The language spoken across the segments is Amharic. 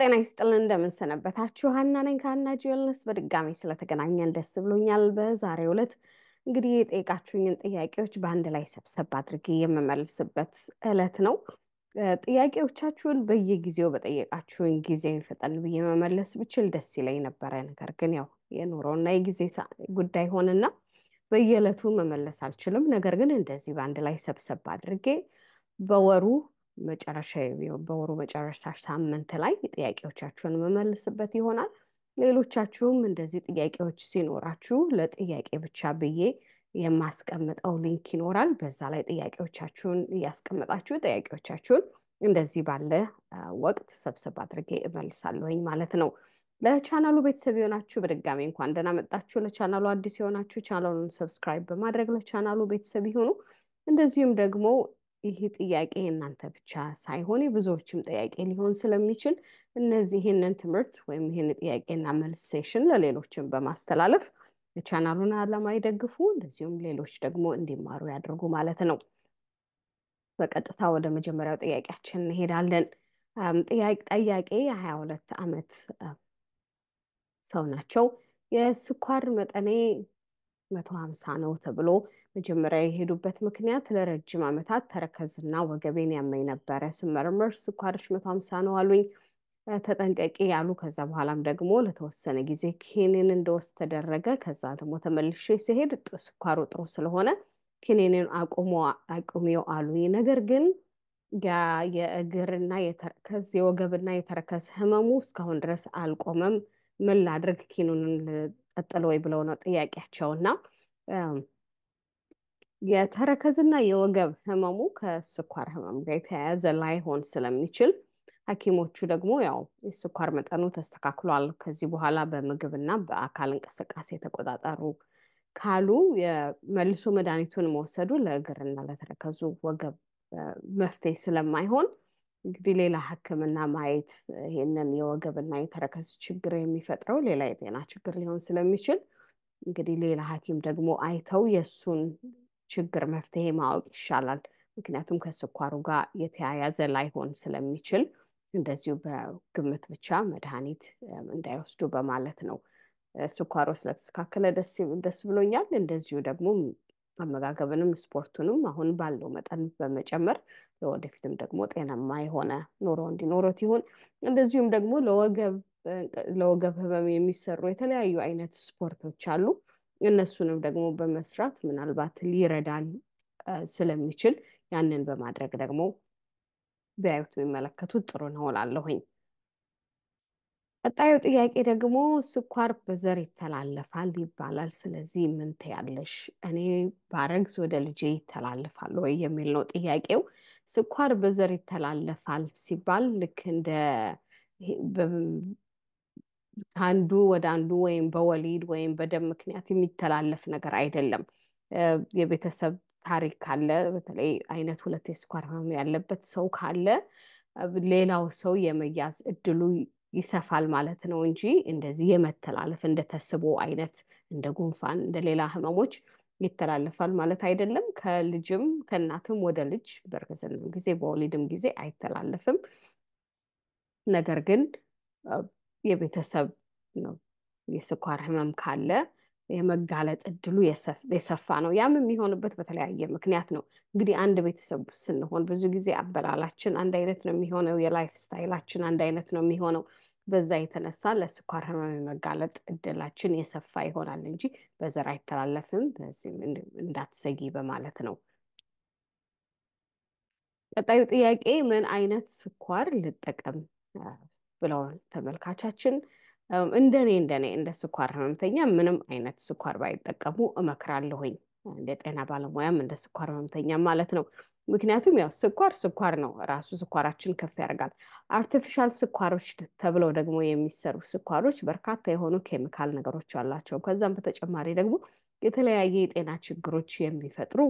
ጤና ይስጥልን እንደምንሰነበታችሁ ሀና ነኝ ከሀና ጂወልነስ በድጋሚ ስለተገናኘን ደስ ብሎኛል። በዛሬው ዕለት እንግዲህ የጠየቃችሁኝን ጥያቄዎች በአንድ ላይ ሰብሰብ አድርጌ የምመልስበት እለት ነው። ጥያቄዎቻችሁን በየጊዜው በጠየቃችሁኝ ጊዜ ፈጠን ብዬ መመለስ ብችል ደስ ይለኝ ነበረ። ነገር ግን ያው የኑሮና የጊዜ ጉዳይ ሆንና በየዕለቱ መመለስ አልችልም። ነገር ግን እንደዚህ በአንድ ላይ ሰብሰብ አድርጌ በወሩ መጨረሻ በወሩ መጨረሻ ሳምንት ላይ ጥያቄዎቻችሁን መመልስበት ይሆናል። ሌሎቻችሁም እንደዚህ ጥያቄዎች ሲኖራችሁ ለጥያቄ ብቻ ብዬ የማስቀምጠው ሊንክ ይኖራል። በዛ ላይ ጥያቄዎቻችሁን እያስቀመጣችሁ ጥያቄዎቻችሁን እንደዚህ ባለ ወቅት ሰብሰብ አድርጌ እመልሳለሁኝ ማለት ነው። ለቻናሉ ቤተሰብ የሆናችሁ በድጋሚ እንኳን ደህና መጣችሁ። ለቻናሉ አዲስ የሆናችሁ ቻናሉን ሰብስክራይብ በማድረግ ለቻናሉ ቤተሰብ ይሁኑ። እንደዚሁም ደግሞ ይህ ጥያቄ እናንተ ብቻ ሳይሆን የብዙዎችም ጥያቄ ሊሆን ስለሚችል እነዚህ ይህንን ትምህርት ወይም ይህን ጥያቄና መልስ ሴሽን ለሌሎችን በማስተላለፍ የቻናሉን ዓላማ ይደግፉ፣ እንደዚሁም ሌሎች ደግሞ እንዲማሩ ያደርጉ ማለት ነው። በቀጥታ ወደ መጀመሪያው ጥያቄያችን እንሄዳለን። ጠያቄ የሀያ ሁለት ዓመት ሰው ናቸው። የስኳር መጠኔ መቶ ሀምሳ ነው ተብሎ መጀመሪያ የሄዱበት ምክንያት ለረጅም ዓመታት ተረከዝና ወገቤን ያመኝ ነበረ። ስመርምር ስኳርሽ መቶ ሀምሳ ነው አሉኝ። ተጠንቀቂ ያሉ። ከዛ በኋላም ደግሞ ለተወሰነ ጊዜ ኪኒን እንደወስድ ተደረገ። ከዛ ደግሞ ተመልሼ ሲሄድ ስኳሩ ጥሩ ስለሆነ ኪኒንን አቁሚው አሉኝ። ነገር ግን ያ የእግርና የተረከዝ የወገብና የተረከዝ ህመሙ እስካሁን ድረስ አልቆመም። ምን ላድርግ? ኪኑንን ልቀጥል ወይ ብለው ነው እና የተረከዝና የወገብ ህመሙ ከስኳር ህመም ጋር የተያያዘ ላይሆን ስለሚችል ሐኪሞቹ ደግሞ ያው የስኳር መጠኑ ተስተካክሏል፣ ከዚህ በኋላ በምግብና በአካል እንቅስቃሴ የተቆጣጠሩ ካሉ የመልሶ መድኃኒቱን መወሰዱ ለእግርና ለተረከዙ ወገብ መፍትሄ ስለማይሆን እንግዲህ ሌላ ሕክምና ማየት ይህንን የወገብና የተረከዝ ችግር የሚፈጥረው ሌላ የጤና ችግር ሊሆን ስለሚችል እንግዲህ ሌላ ሐኪም ደግሞ አይተው የእሱን ችግር መፍትሄ ማወቅ ይሻላል። ምክንያቱም ከስኳሩ ጋር የተያያዘ ላይሆን ስለሚችል እንደዚሁ በግምት ብቻ መድኃኒት እንዳይወስዱ በማለት ነው። ስኳሮ ስለተስተካከለ ደስ ብሎኛል። እንደዚሁ ደግሞ አመጋገብንም ስፖርቱንም አሁን ባለው መጠን በመጨመር ለወደፊትም ደግሞ ጤናማ የሆነ ኑሮ እንዲኖረት ይሁን። እንደዚሁም ደግሞ ለወገብ ለወገብ ህመም የሚሰሩ የተለያዩ አይነት ስፖርቶች አሉ። እነሱንም ደግሞ በመስራት ምናልባት ሊረዳን ስለሚችል ያንን በማድረግ ደግሞ ቢያዩት የሚመለከቱት ጥሩ ነው እላለሁኝ። ቀጣዩ ጥያቄ ደግሞ ስኳር በዘር ይተላለፋል ይባላል። ስለዚህ ምን ትያለሽ? እኔ ባረግዝ ወደ ልጄ ይተላለፋል ወይ የሚል ነው ጥያቄው። ስኳር በዘር ይተላለፋል ሲባል ልክ እንደ ከአንዱ ወደ አንዱ ወይም በወሊድ ወይም በደም ምክንያት የሚተላለፍ ነገር አይደለም። የቤተሰብ ታሪክ ካለ በተለይ አይነት ሁለት የስኳር ህመም ያለበት ሰው ካለ ሌላው ሰው የመያዝ እድሉ ይሰፋል ማለት ነው እንጂ እንደዚህ የመተላለፍ እንደ ተስቦ አይነት እንደ ጉንፋን እንደ ሌላ ህመሞች ይተላለፋል ማለት አይደለም። ከልጅም ከእናትም ወደ ልጅ በእርግዝናም ጊዜ በወሊድም ጊዜ አይተላለፍም። ነገር ግን የቤተሰብ ነው የስኳር ህመም ካለ የመጋለጥ እድሉ የሰፋ ነው። ያም የሚሆንበት በተለያየ ምክንያት ነው። እንግዲህ አንድ ቤተሰብ ስንሆን ብዙ ጊዜ አበላላችን አንድ አይነት ነው የሚሆነው፣ የላይፍ ስታይላችን አንድ አይነት ነው የሚሆነው። በዛ የተነሳ ለስኳር ህመም የመጋለጥ እድላችን የሰፋ ይሆናል እንጂ በዘር አይተላለፍም፣ እንዳትሰጊ በማለት ነው። ቀጣዩ ጥያቄ ምን አይነት ስኳር ልጠቀም ብለዋል ተመልካቻችን። እንደኔ እንደኔ እንደ ስኳር ህመምተኛ ምንም አይነት ስኳር ባይጠቀሙ እመክራለሁኝ። እንደ ጤና ባለሙያም እንደ ስኳር ህመምተኛ ማለት ነው። ምክንያቱም ያው ስኳር ስኳር ነው፣ ራሱ ስኳራችን ከፍ ያደርጋል። አርቲፊሻል ስኳሮች ተብለው ደግሞ የሚሰሩ ስኳሮች በርካታ የሆኑ ኬሚካል ነገሮች አላቸው። ከዛም በተጨማሪ ደግሞ የተለያየ የጤና ችግሮች የሚፈጥሩ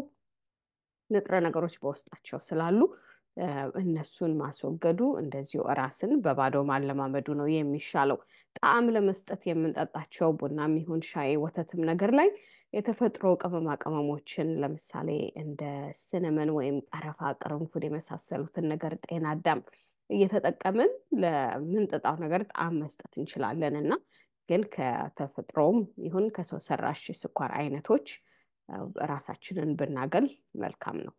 ንጥረ ነገሮች በውስጣቸው ስላሉ እነሱን ማስወገዱ እንደዚሁ ራስን በባዶ ማለማመዱ ነው የሚሻለው። ጣዕም ለመስጠት የምንጠጣቸው ቡናም ይሁን ሻይ፣ ወተትም ነገር ላይ የተፈጥሮ ቅመማ ቅመሞችን ለምሳሌ እንደ ስነመን ወይም ቀረፋ፣ ቅርንፉድ የመሳሰሉትን ነገር ጤና አዳም እየተጠቀምን ለምንጠጣው ነገር ጣዕም መስጠት እንችላለን እና ግን ከተፈጥሮም ይሁን ከሰው ሰራሽ ስኳር አይነቶች ራሳችንን ብናገል መልካም ነው።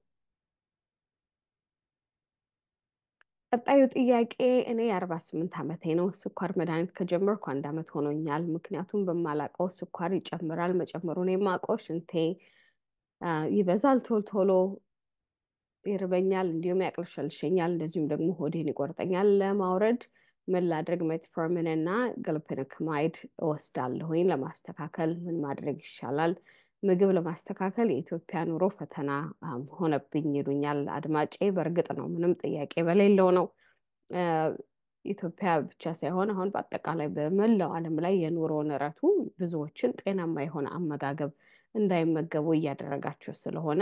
ቀጣዩ ጥያቄ እኔ የአርባ ስምንት ዓመቴ ነው። ስኳር መድኃኒት ከጀመርኩ አንድ ዓመት ሆኖኛል። ምክንያቱም በማላቀው ስኳር ይጨምራል። መጨመሩን የማውቀው ሽንቴ ይበዛል፣ ቶሎ ቶሎ ይርበኛል፣ እንዲሁም ያቅለሸልሸኛል። እንደዚሁም ደግሞ ሆዴን ይቆርጠኛል። ለማውረድ ምን ላድርግ? ሜትፎርሚን እና ገልፔኖክማይድ ወይም ለማስተካከል ምን ማድረግ ይሻላል? ምግብ ለማስተካከል የኢትዮጵያ ኑሮ ፈተና ሆነብኝ ይሉኛል አድማጬ። በእርግጥ ነው ምንም ጥያቄ በሌለው ነው። ኢትዮጵያ ብቻ ሳይሆን አሁን በአጠቃላይ በመላው ዓለም ላይ የኑሮ ንረቱ ብዙዎችን ጤናማ የሆነ አመጋገብ እንዳይመገቡ እያደረጋቸው ስለሆነ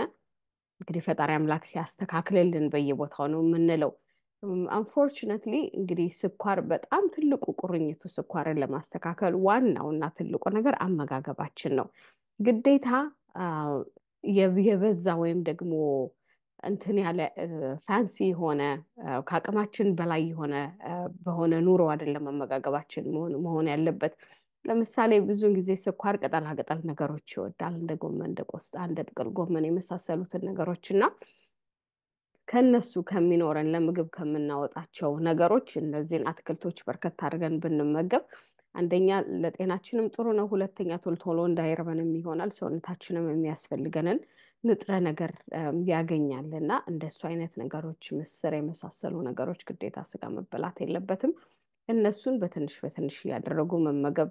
እንግዲህ ፈጣሪ አምላክ ያስተካክልልን በየቦታው ነው የምንለው። አንፎርችነትሊ እንግዲህ ስኳር በጣም ትልቁ ቁርኝቱ ስኳርን ለማስተካከል ዋናው እና ትልቁ ነገር አመጋገባችን ነው። ግዴታ የበዛ ወይም ደግሞ እንትን ያለ ፋንሲ የሆነ ከአቅማችን በላይ የሆነ በሆነ ኑሮ አይደለም አመጋገባችን መሆን ያለበት። ለምሳሌ ብዙውን ጊዜ ስኳር ቅጠላ ቅጠል ነገሮች ይወዳል፣ እንደ ጎመን፣ እንደ ቆስጣ፣ እንደ ጥቅል ጎመን የመሳሰሉትን ነገሮች እና ከነሱ ከሚኖረን ለምግብ ከምናወጣቸው ነገሮች እነዚህን አትክልቶች በርከት አድርገን ብንመገብ አንደኛ ለጤናችንም ጥሩ ነው፣ ሁለተኛ ቶሎ ቶሎ እንዳይርበንም ይሆናል። ሰውነታችንም የሚያስፈልገንን ንጥረ ነገር ያገኛል እና እንደሱ አይነት ነገሮች ምስር የመሳሰሉ ነገሮች ግዴታ ስጋ መበላት የለበትም። እነሱን በትንሽ በትንሽ እያደረጉ መመገብ።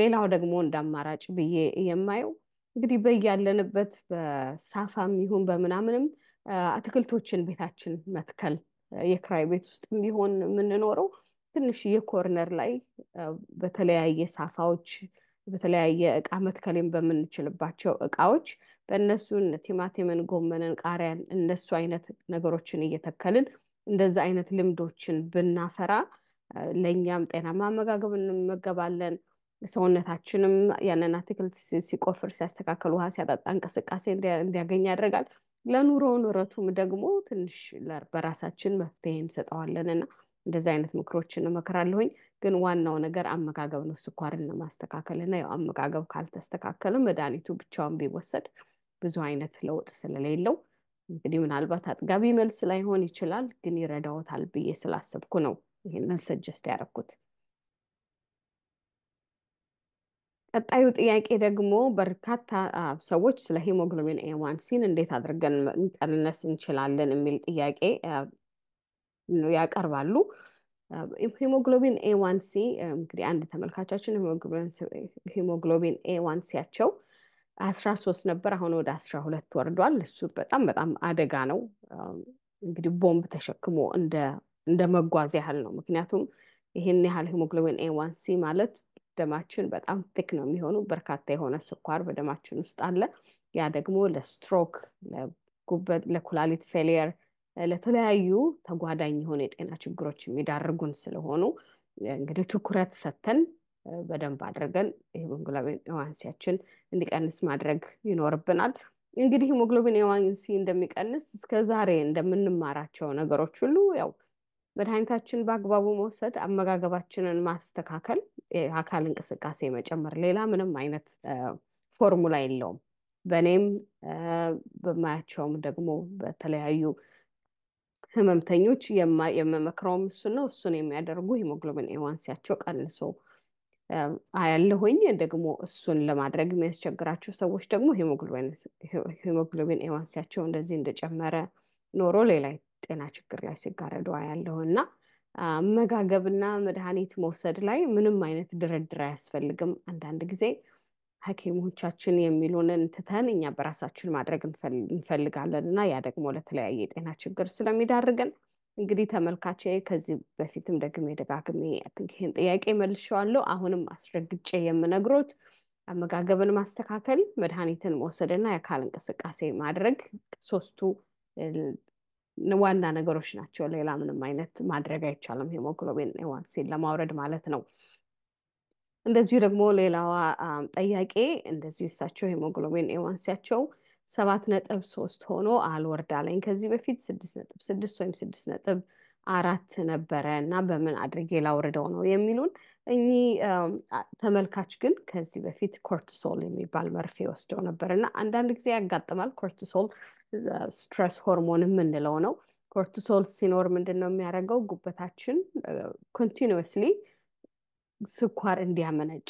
ሌላው ደግሞ እንደ አማራጭ ብዬ የማየው እንግዲህ በያለንበት በሳፋም ይሁን በምናምንም አትክልቶችን ቤታችን መትከል የክራይ ቤት ውስጥ ቢሆን የምንኖረው ትንሽዬ ኮርነር ላይ በተለያየ ሳፋዎች በተለያየ እቃ መትከሌም በምንችልባቸው እቃዎች በእነሱ ቲማቲምን፣ ጎመንን፣ ቃሪያን እነሱ አይነት ነገሮችን እየተከልን እንደዛ አይነት ልምዶችን ብናፈራ ለእኛም ጤናማ አመጋገብ እንመገባለን። ሰውነታችንም ያንን አትክልት ሲቆፍር፣ ሲያስተካከል፣ ውሃ ሲያጠጣ እንቅስቃሴ እንዲያገኝ ያደርጋል። ለኑሮ ኑረቱም ደግሞ ትንሽ በራሳችን መፍትሄ እንሰጠዋለን እና እንደዚህ አይነት ምክሮችን እመክራለሁኝ። ግን ዋናው ነገር አመጋገብ ነው፣ ስኳርን ለማስተካከል እና ያው አመጋገብ ካልተስተካከለ መድኃኒቱ ብቻውን ቢወሰድ ብዙ አይነት ለውጥ ስለሌለው እንግዲህ ምናልባት አጥጋቢ መልስ ላይሆን ይችላል፣ ግን ይረዳዎታል ብዬ ስላሰብኩ ነው ይህንን ሰጀስት ያደረኩት። ቀጣዩ ጥያቄ ደግሞ በርካታ ሰዎች ስለ ሂሞግሎቢን ኤዋንሲን እንዴት አድርገን መቀነስ እንችላለን የሚል ጥያቄ ያቀርባሉ። ሂሞግሎቢን ኤዋንሲ እንግዲህ አንድ ተመልካቻችን ሂሞግሎቢን ኤ ዋን ሲያቸው አስራ ሶስት ነበር፣ አሁን ወደ አስራ ሁለት ወርዷል። እሱ በጣም በጣም አደጋ ነው። እንግዲህ ቦምብ ተሸክሞ እንደ መጓዝ ያህል ነው። ምክንያቱም ይህን ያህል ሂሞግሎቢን ኤዋንሲ ማለት ደማችን በጣም ቴክ ነው የሚሆኑ በርካታ የሆነ ስኳር በደማችን ውስጥ አለ። ያ ደግሞ ለስትሮክ፣ ለጉበት፣ ለኩላሊት ፌሊየር ለተለያዩ ተጓዳኝ የሆነ የጤና ችግሮች የሚዳርጉን ስለሆኑ እንግዲህ ትኩረት ሰተን በደንብ አድርገን ሂሞግሎቢን ኤዋንሲያችን እንዲቀንስ ማድረግ ይኖርብናል። እንግዲህ ሂሞግሎቢን ኤዋንሲ እንደሚቀንስ እስከ ዛሬ እንደምንማራቸው ነገሮች ሁሉ ያው መድኃኒታችን በአግባቡ መውሰድ፣ አመጋገባችንን ማስተካከል፣ የአካል እንቅስቃሴ መጨመር፣ ሌላ ምንም አይነት ፎርሙላ የለውም። በእኔም በማያቸውም ደግሞ በተለያዩ ህመምተኞች የምመክረውም እሱን ነው። እሱን የሚያደርጉ ሂሞግሎቢን ኤዋንሲያቸው ቀንሶ አያለሁኝ። ደግሞ እሱን ለማድረግ የሚያስቸግራቸው ሰዎች ደግሞ ሂሞግሎቢን ኤዋንሲያቸው እንደዚህ እንደጨመረ ኖሮ ሌላ ጤና ችግር ላይ ሲጋረዱ አያለሁ እና አመጋገብና መድኃኒት መውሰድ ላይ ምንም አይነት ድርድር አያስፈልግም። አንዳንድ ጊዜ ሐኪሞቻችን የሚሉንን ትተን እኛ በራሳችን ማድረግ እንፈልጋለን እና ያ ደግሞ ለተለያየ የጤና ችግር ስለሚዳርገን እንግዲህ ተመልካቼ ከዚህ በፊትም ደግሜ ደጋግሜ ይህን ጥያቄ መልሸዋለሁ። አሁንም አስረግጬ የምነግሮት አመጋገብን ማስተካከል፣ መድኃኒትን መውሰድና የአካል እንቅስቃሴ ማድረግ ሶስቱ ዋና ነገሮች ናቸው። ሌላ ምንም አይነት ማድረግ አይቻልም ሄሞግሎቢን ኤዋንሲን ለማውረድ ማለት ነው። እንደዚሁ ደግሞ ሌላዋ ጠያቄ እንደዚሁ እሳቸው ሄሞግሎቢን ኤዋንሲያቸው ሰባት ነጥብ ሶስት ሆኖ አልወርዳለኝ ከዚህ በፊት ስድስት ነጥብ ስድስት ወይም ስድስት ነጥብ አራት ነበረ እና በምን አድርጌ ላውርደው ነው የሚሉን እኚህ ተመልካች ግን ከዚህ በፊት ኮርቲሶል የሚባል መርፌ ወስደው ነበር እና አንዳንድ ጊዜ ያጋጥማል። ኮርቲሶል ስትረስ ሆርሞን የምንለው ነው። ኮርቲሶል ሲኖር ምንድን ነው የሚያደርገው ጉበታችን ኮንቲኒስሊ ስኳር እንዲያመነጭ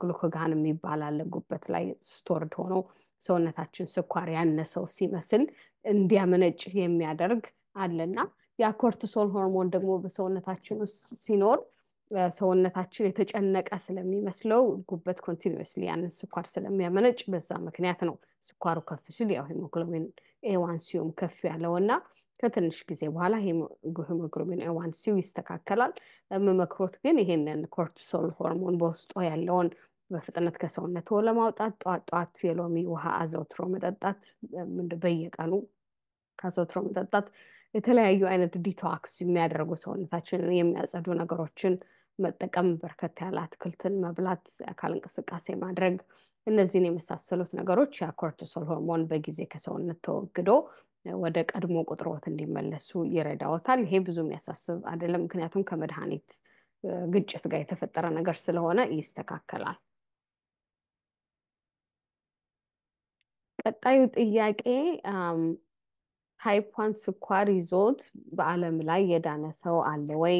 ግሉኮጋን የሚባል አለ ጉበት ላይ ስቶርድ ሆኖ ሰውነታችን ስኳር ያነሰው ሲመስል እንዲያመነጭ የሚያደርግ አለና ያ ኮርቲሶል ሆርሞን ደግሞ በሰውነታችን ውስጥ ሲኖር ሰውነታችን የተጨነቀ ስለሚመስለው ጉበት ኮንቲኒስሊ ያንን ስኳር ስለሚያመነጭ በዛ ምክንያት ነው ስኳሩ ከፍ ሲል ያው ሄሞግሎቢን ኤዋን ሲዮም ከፍ ያለው እና ከትንሽ ጊዜ በኋላ ሄሞግሎቢን ኤዋን ይስተካከላል። የምመክሮት ግን ይሄንን ኮርቲሶል ሆርሞን በውስጦ ያለውን በፍጥነት ከሰውነት ለማውጣት ጠዋት ጠዋት የሎሚ ውሃ አዘውትሮ መጠጣት፣ በየቀኑ አዘውትሮ መጠጣት፣ የተለያዩ አይነት ዲቶክስ የሚያደርጉ ሰውነታችንን የሚያጸዱ ነገሮችን መጠቀም፣ በርከት ያለ አትክልትን መብላት፣ የአካል እንቅስቃሴ ማድረግ፣ እነዚህን የመሳሰሉት ነገሮች ያ ሆርሞን በጊዜ ከሰውነት ተወግዶ ወደ ቀድሞ ቁጥሮት እንዲመለሱ ይረዳዎታል። ይሄ ብዙ የሚያሳስብ አይደለም፣ ምክንያቱም ከመድኃኒት ግጭት ጋር የተፈጠረ ነገር ስለሆነ ይስተካከላል። ቀጣዩ ጥያቄ ታይፕ ዋን ስኳር ይዞት በዓለም ላይ የዳነ ሰው አለ ወይ?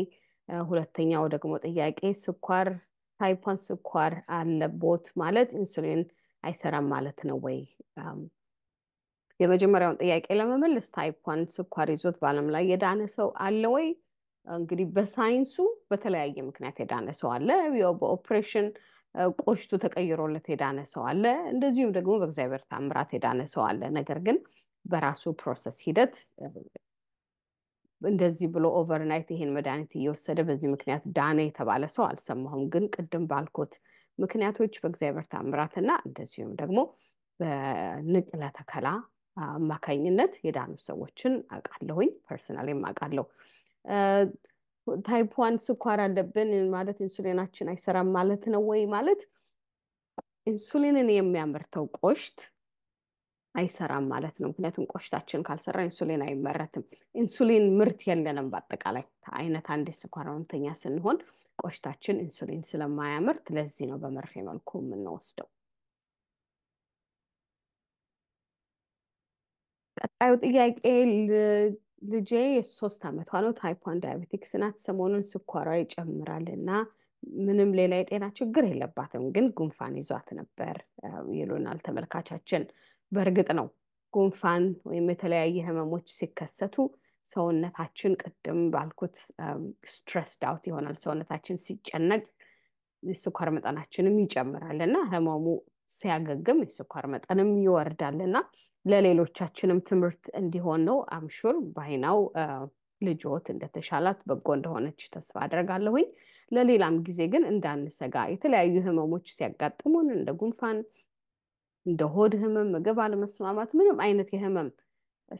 ሁለተኛው ደግሞ ጥያቄ ስኳር ታይፕ ዋን ስኳር አለቦት ማለት ኢንሱሊን አይሰራም ማለት ነው ወይ? የመጀመሪያውን ጥያቄ ለመመለስ ታይፕ ዋን ስኳር ይዞት በዓለም ላይ የዳነ ሰው አለ ወይ? እንግዲህ በሳይንሱ በተለያየ ምክንያት የዳነ ሰው አለ። በኦፕሬሽን ቆሽቱ ተቀይሮለት የዳነ ሰው አለ። እንደዚሁም ደግሞ በእግዚአብሔር ታምራት የዳነ ሰው አለ። ነገር ግን በራሱ ፕሮሰስ ሂደት እንደዚህ ብሎ ኦቨርናይት ይሄን መድኃኒት እየወሰደ በዚህ ምክንያት ዳነ የተባለ ሰው አልሰማሁም። ግን ቅድም ባልኩት ምክንያቶች በእግዚአብሔር ታምራትና እንደዚሁም ደግሞ በንቅለ ተከላ አማካኝነት የዳኑ ሰዎችን አውቃለሁኝ ፐርሰናሊም አውቃለሁ። ታይፕ ዋን ስኳር አለብን ማለት ኢንሱሊናችን አይሰራም ማለት ነው ወይ? ማለት ኢንሱሊንን የሚያመርተው ቆሽት አይሰራም ማለት ነው። ምክንያቱም ቆሽታችን ካልሰራ ኢንሱሊን አይመረትም። ኢንሱሊን ምርት የለንም። በአጠቃላይ አይነት አንድ ስኳር ህመምተኛ ስንሆን ቆሽታችን ኢንሱሊን ስለማያመርት ለዚህ ነው በመርፌ መልኩ የምንወስደው። ቀጣዩ ጥያቄ ልጄ የሶስት ዓመቷ ነው። ዋን ዳያቤቲክስ ናት። ሰሞኑን ስኳሯ ይጨምራል እና ምንም ሌላ የጤና ችግር የለባትም፣ ግን ጉንፋን ይዟት ነበር ይሉናል ተመልካቻችን። በእርግጥ ነው ጉንፋን ወይም የተለያየ ህመሞች ሲከሰቱ ሰውነታችን ቅድም ባልኩት ስትረስ ዳውት ይሆናል። ሰውነታችን ሲጨነቅ ስኳር መጠናችንም ይጨምራል እና ህመሙ ሲያገግም የስኳር መጠንም ይወርዳል እና ለሌሎቻችንም ትምህርት እንዲሆን ነው። አምሹር ባይናው ልጆት እንደተሻላት በጎ እንደሆነች ተስፋ አደርጋለሁኝ። ለሌላም ጊዜ ግን እንዳንሰጋ የተለያዩ ህመሞች ሲያጋጥሙን እንደ ጉንፋን፣ እንደ ሆድ ህመም፣ ምግብ አለመስማማት፣ ምንም አይነት የህመም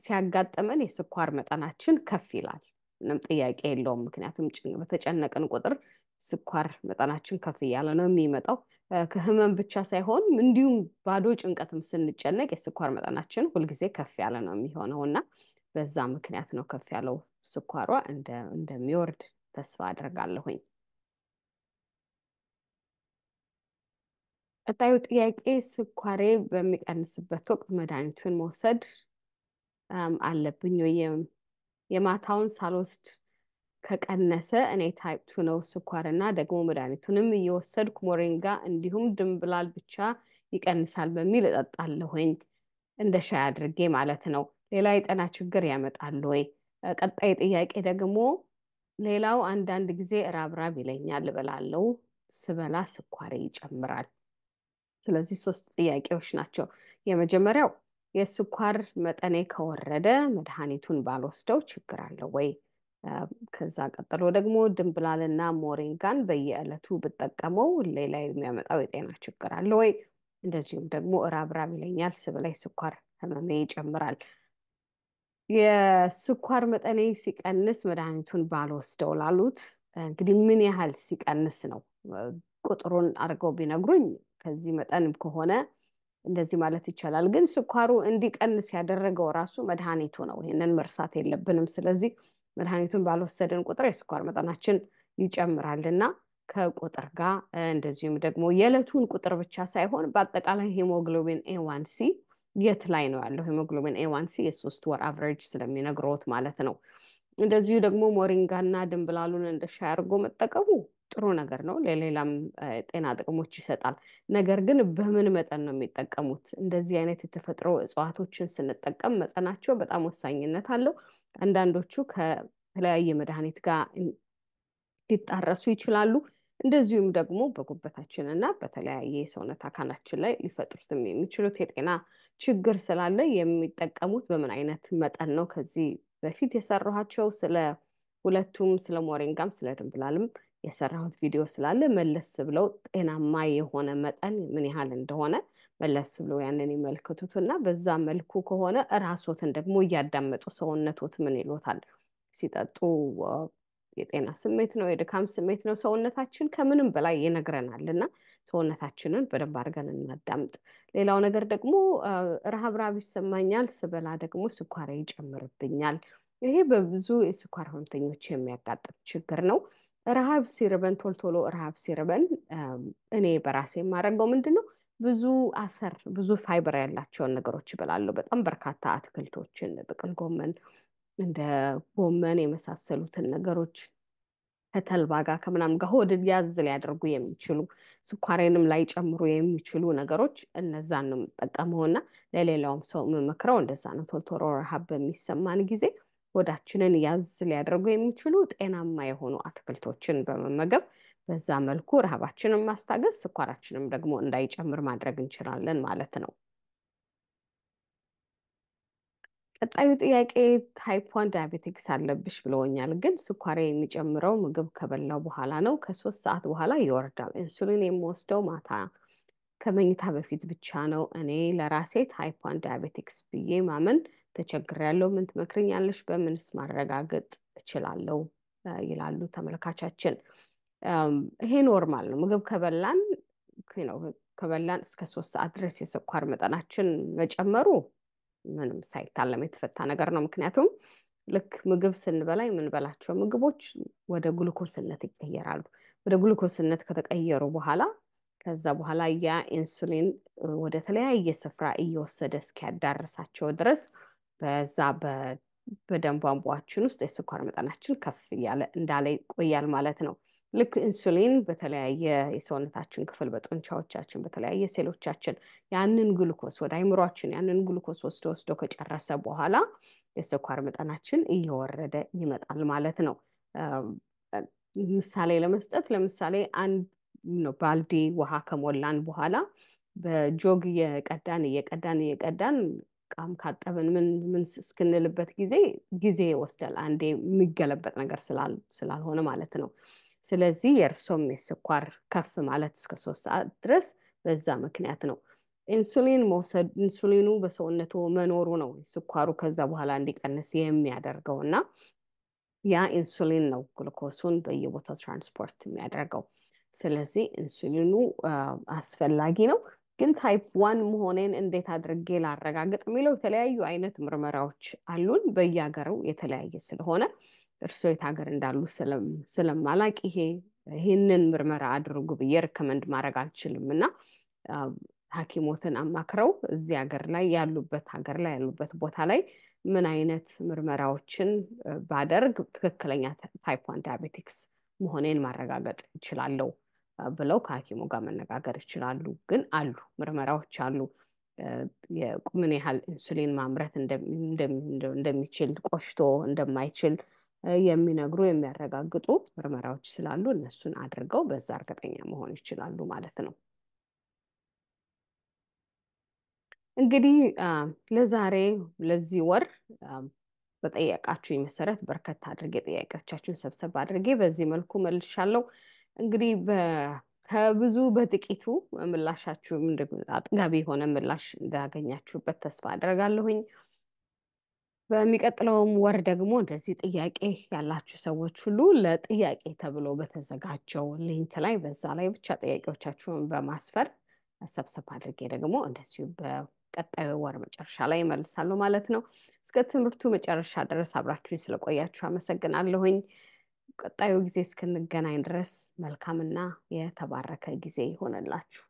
ሲያጋጥመን የስኳር መጠናችን ከፍ ይላል። ምንም ጥያቄ የለውም። ምክንያቱም በተጨነቅን ቁጥር ስኳር መጠናችን ከፍ እያለ ነው የሚመጣው። ከህመም ብቻ ሳይሆን እንዲሁም ባዶ ጭንቀትም ስንጨነቅ የስኳር መጠናችን ሁልጊዜ ከፍ ያለ ነው የሚሆነው እና በዛ ምክንያት ነው ከፍ ያለው ስኳሯ እንደሚወርድ ተስፋ አድርጋለሁኝ። ቀጣዩ ጥያቄ ስኳሬ በሚቀንስበት ወቅት መድኃኒቱን መውሰድ አለብኝ ወይ? የማታውን ሳልወስድ ከቀነሰ እኔ ታይፕ ቱ ነው ስኳርና ደግሞ መድኃኒቱንም እየወሰድኩ ሞሪንጋ እንዲሁም ድንብላል ብቻ ይቀንሳል በሚል እጠጣለሁኝ እንደ ሻይ አድርጌ ማለት ነው። ሌላ የጤና ችግር ያመጣል ወይ? ቀጣይ ጥያቄ ደግሞ ሌላው አንዳንድ ጊዜ ራብራብ ይለኛል እበላለው፣ ስበላ ስኳሬ ይጨምራል። ስለዚህ ሶስት ጥያቄዎች ናቸው። የመጀመሪያው የስኳር መጠኔ ከወረደ መድኃኒቱን ባልወስደው ችግር አለው ወይ? ከዛ ቀጥሎ ደግሞ ድንብላልና ሞሪንጋን በየዕለቱ ብጠቀመው ሌላ የሚያመጣው የጤና ችግር አለ ወይ? እንደዚሁም ደግሞ እራብራብ ይለኛል፣ ይለኛል፣ ስብላይ ስኳር ህመሜ ይጨምራል፣ የስኳር መጠኔ ሲቀንስ መድኃኒቱን ባልወስደው ላሉት እንግዲህ ምን ያህል ሲቀንስ ነው ቁጥሩን አድርገው ቢነግሩኝ ከዚህ መጠን ከሆነ እንደዚህ ማለት ይቻላል። ግን ስኳሩ እንዲቀንስ ያደረገው ራሱ መድኃኒቱ ነው። ይህንን መርሳት የለብንም። ስለዚህ መድኃኒቱን ባልወሰድን ቁጥር የስኳር መጠናችን ይጨምራል እና ከቁጥር ጋር እንደዚሁም ደግሞ የዕለቱን ቁጥር ብቻ ሳይሆን በአጠቃላይ ሄሞግሎቢን ኤዋንሲ የት ላይ ነው ያለው? ሄሞግሎቢን ኤዋንሲ ሲ የሶስት ወር አቨሬጅ ስለሚነግሮት ማለት ነው። እንደዚሁ ደግሞ ሞሪንጋና ድንብላሉን እንደ ሻይ አድርጎ መጠቀሙ ጥሩ ነገር ነው። ለሌላም ጤና ጥቅሞች ይሰጣል። ነገር ግን በምን መጠን ነው የሚጠቀሙት? እንደዚህ አይነት የተፈጥሮ እጽዋቶችን ስንጠቀም መጠናቸው በጣም ወሳኝነት አለው። አንዳንዶቹ ከተለያየ መድኃኒት ጋር ሊጣረሱ ይችላሉ። እንደዚሁም ደግሞ በጉበታችን እና በተለያየ የሰውነት አካላችን ላይ ሊፈጥሩትም የሚችሉት የጤና ችግር ስላለ የሚጠቀሙት በምን አይነት መጠን ነው? ከዚህ በፊት የሰራኋቸው ስለ ሁለቱም ስለ ሞሪንጋም ስለ ድንብላልም የሰራሁት ቪዲዮ ስላለ መለስ ብለው ጤናማ የሆነ መጠን ምን ያህል እንደሆነ መለስ ብሎ ያንን ይመለከቱት እና በዛ መልኩ ከሆነ ራስዎትን ደግሞ እያዳመጡ ሰውነቶት ምን ይሎታል? ሲጠጡ የጤና ስሜት ነው የድካም ስሜት ነው ሰውነታችን ከምንም በላይ ይነግረናል እና ሰውነታችንን በደንብ አድርገን እናዳምጥ። ሌላው ነገር ደግሞ ረሃብ ረሃብ ይሰማኛል፣ ስበላ ደግሞ ስኳር ይጨምርብኛል። ይሄ በብዙ የስኳር ህመምተኞች የሚያጋጥም ችግር ነው። ረሃብ ሲርበን ቶልቶሎ ረሃብ ሲርበን እኔ በራሴ የማደርገው ምንድን ነው ብዙ አሰር ብዙ ፋይበር ያላቸውን ነገሮች ይበላሉ። በጣም በርካታ አትክልቶችን፣ ጥቅል ጎመን፣ እንደ ጎመን የመሳሰሉትን ነገሮች ከተልባ ጋር ከምናምን ጋር ሆድ ያዝ ሊያደርጉ የሚችሉ ስኳሬንም ላይ ጨምሩ የሚችሉ ነገሮች እነዛን ነው የምጠቀመው እና ለሌላውም ሰው የምመክረው እንደዛ ነው። ቶልቶሮ ረሃብ በሚሰማን ጊዜ ሆዳችንን ያዝ ሊያደርጉ የሚችሉ ጤናማ የሆኑ አትክልቶችን በመመገብ በዛ መልኩ ረሃባችንን ማስታገስ፣ ስኳራችንም ደግሞ እንዳይጨምር ማድረግ እንችላለን ማለት ነው። ቀጣዩ ጥያቄ ታይፕ ዋን ዳያቤቲክስ አለብሽ ብለውኛል፣ ግን ስኳሬ የሚጨምረው ምግብ ከበላው በኋላ ነው። ከሶስት ሰዓት በኋላ ይወርዳል። ኢንሱሊን የምወስደው ማታ ከመኝታ በፊት ብቻ ነው። እኔ ለራሴ ታይፕ ዋን ዳያቤቲክስ ብዬ ማመን ተቸግሬያለሁ። ምን ትመክርኛለሽ? በምንስ ማረጋገጥ እችላለሁ? ይላሉ ተመልካቻችን። ይሄ ኖርማል ነው። ምግብ ከበላን ከበላን እስከ ሶስት ሰዓት ድረስ የስኳር መጠናችን መጨመሩ ምንም ሳይታለም የተፈታ ነገር ነው። ምክንያቱም ልክ ምግብ ስንበላ የምንበላቸው ምግቦች ወደ ግሉኮስነት ይቀየራሉ። ወደ ግሉኮስነት ከተቀየሩ በኋላ ከዛ በኋላ ያ ኢንሱሊን ወደ ተለያየ ስፍራ እየወሰደ እስኪያዳርሳቸው ድረስ በዛ በደም ቧንቧችን ውስጥ የስኳር መጠናችን ከፍ እያለ እንዳለ ይቆያል ማለት ነው። ልክ ኢንሱሊን በተለያየ የሰውነታችን ክፍል በጡንቻዎቻችን በተለያየ ሴሎቻችን ያንን ግሉኮስ ወደ አይምሯችን ያንን ግሉኮስ ወስዶ ወስዶ ከጨረሰ በኋላ የስኳር መጠናችን እየወረደ ይመጣል ማለት ነው። ምሳሌ ለመስጠት ለምሳሌ አንድ ባልዲ ውሃ ከሞላን በኋላ በጆግ እየቀዳን እየቀዳን እየቀዳን ቃም ካጠብን ምን ምን እስክንልበት ጊዜ ጊዜ ይወስዳል። አንዴ የሚገለበጥ ነገር ስላልሆነ ማለት ነው። ስለዚህ የእርሶም የስኳር ከፍ ማለት እስከ ሶስት ሰዓት ድረስ በዛ ምክንያት ነው። ኢንሱሊን መውሰድ ኢንሱሊኑ በሰውነቱ መኖሩ ነው ስኳሩ ከዛ በኋላ እንዲቀንስ የሚያደርገው እና ያ ኢንሱሊን ነው ግሉኮሱን በየቦታው ትራንስፖርት የሚያደርገው። ስለዚህ ኢንሱሊኑ አስፈላጊ ነው። ግን ታይፕ ዋን መሆኔን እንዴት አድርጌ ላረጋግጥ የሚለው የተለያዩ አይነት ምርመራዎች አሉን። በየሀገሩ የተለያየ ስለሆነ እርሶ የት ሀገር እንዳሉ ስለማላቅ ይሄ ይህንን ምርመራ አድርጉ ብዬ ርከመንድ ማድረግ አልችልም እና ሀኪሞትን አማክረው እዚህ ሀገር ላይ ያሉበት ሀገር ላይ ያሉበት ቦታ ላይ ምን አይነት ምርመራዎችን ባደርግ ትክክለኛ ታይፕ ዋን ዲያቤቲክስ መሆኔን ማረጋገጥ ይችላለው ብለው ከሀኪሙ ጋር መነጋገር ይችላሉ። ግን አሉ ምርመራዎች አሉ። ምን ያህል ኢንሱሊን ማምረት እንደሚችል ቆሽቶ እንደማይችል የሚነግሩ የሚያረጋግጡ ምርመራዎች ስላሉ እነሱን አድርገው በዛ እርግጠኛ መሆን ይችላሉ ማለት ነው። እንግዲህ ለዛሬ ለዚህ ወር በጠየቃችሁኝ መሰረት በርከት አድርጌ ጥያቄዎቻችሁን ሰብሰብ አድርጌ በዚህ መልኩ መልሻለሁ። እንግዲህ ከብዙ በጥቂቱ ምላሻችሁ አጥጋቢ የሆነ ምላሽ እንዳገኛችሁበት ተስፋ አደርጋለሁኝ። በሚቀጥለውም ወር ደግሞ እንደዚህ ጥያቄ ያላችሁ ሰዎች ሁሉ ለጥያቄ ተብሎ በተዘጋጀው ሊንክ ላይ በዛ ላይ ብቻ ጥያቄዎቻችሁን በማስፈር ሰብሰብ አድርጌ ደግሞ እንደዚሁ በቀጣዩ ወር መጨረሻ ላይ ይመልሳሉ ማለት ነው። እስከ ትምህርቱ መጨረሻ ድረስ አብራችሁኝ ስለቆያችሁ አመሰግናለሁኝ። ቀጣዩ ጊዜ እስክንገናኝ ድረስ መልካምና የተባረከ ጊዜ ይሆንላችሁ።